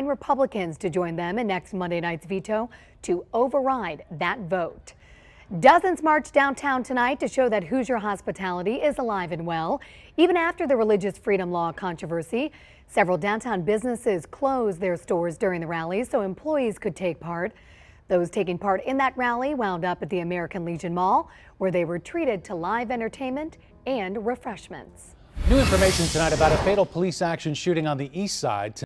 nine Republicans to join them in next Monday night's veto to override that vote. Dozens marched downtown tonight to show that Hoosier hospitality is alive and well. Even after the religious freedom law controversy, several downtown businesses closed their stores during the rally so employees could take part. Those taking part in that rally wound up at the American Legion Mall, where they were treated to live entertainment and refreshments. New information tonight about a fatal police action shooting on the east side.